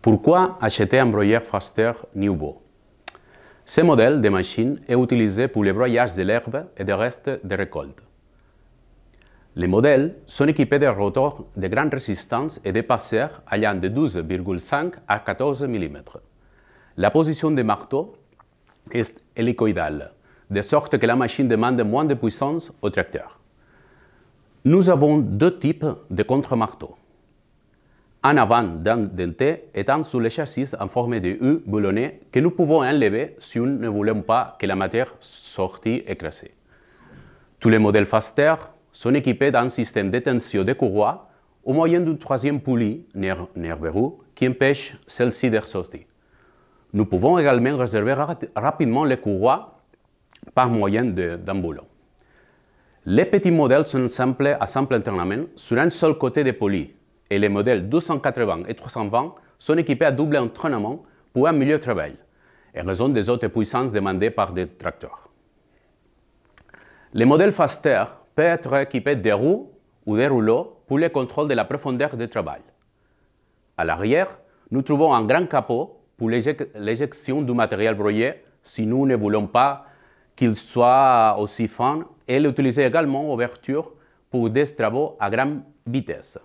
Pourquoi acheter un broyeur Faster Newbo Ce modèle de machine est utilisé pour le broyage de l'herbe et des restes de récolte. Les modèles sont équipés de rotors de grande résistance et de passeurs allant de 12,5 à 14 mm. La position des marteaux est hélicoïdale, de sorte que la machine demande moins de puissance au tracteur. Nous avons deux types de contre-marteaux en avant d'un denté étant sous le châssis en forme de U boulonné que nous pouvons enlever si nous ne voulons pas que la matière sorte écrasée. Tous les modèles Faster sont équipés d'un système de de courroie au moyen d'une troisième poulie, nerveux qui empêche celle-ci de ressortir. Nous pouvons également réserver rapidement les courroies par moyen d'un boulon. Les petits modèles sont simples à simple entraînement sur un seul côté de poulie et les modèles 280 et 320 sont équipés à double entraînement pour un milieu de travail, en raison des hautes puissances demandées par des tracteurs. Les modèles Faster peuvent être équipés de roues ou de rouleaux pour le contrôle de la profondeur de travail. À l'arrière, nous trouvons un grand capot pour l'éjection du matériel broyé si nous ne voulons pas qu'il soit aussi fin et l'utiliser également ouverture pour des travaux à grande vitesse.